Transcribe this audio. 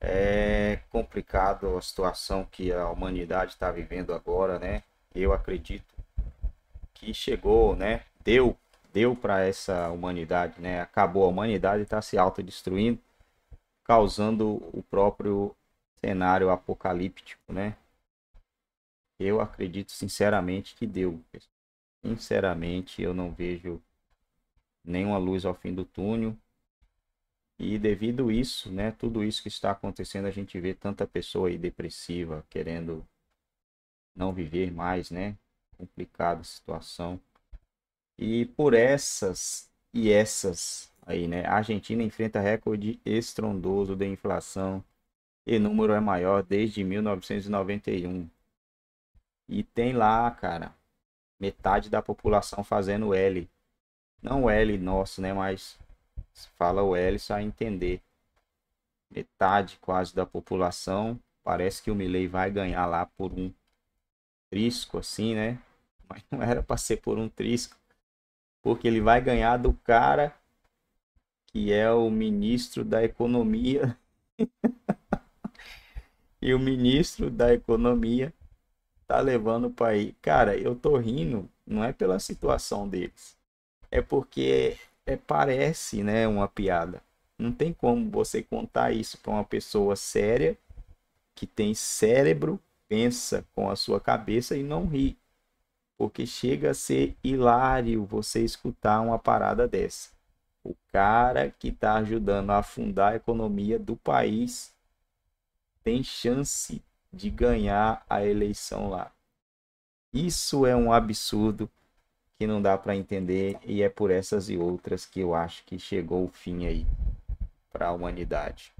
É complicado a situação que a humanidade está vivendo agora, né? Eu acredito que chegou, né? Deu, deu para essa humanidade, né? Acabou a humanidade está se autodestruindo, causando o próprio cenário apocalíptico, né? Eu acredito sinceramente que deu. Sinceramente, eu não vejo nenhuma luz ao fim do túnel. E devido isso, né, tudo isso que está acontecendo, a gente vê tanta pessoa aí depressiva, querendo não viver mais, né? Complicada situação. E por essas e essas aí, né? A Argentina enfrenta recorde estrondoso de inflação e número é maior desde 1991. E tem lá, cara, metade da população fazendo L. Não L nosso, né? Mas fala o L só entender. Metade quase da população. Parece que o Milley vai ganhar lá por um trisco, assim, né? Mas não era para ser por um trisco. Porque ele vai ganhar do cara que é o ministro da Economia. e o ministro da Economia tá levando para aí. Cara, eu tô rindo, não é pela situação deles. É porque é, parece né, uma piada. Não tem como você contar isso para uma pessoa séria, que tem cérebro, pensa com a sua cabeça e não ri. Porque chega a ser hilário você escutar uma parada dessa. O cara que está ajudando a afundar a economia do país tem chance de ganhar a eleição lá. Isso é um absurdo que não dá para entender e é por essas e outras que eu acho que chegou o fim aí para a humanidade.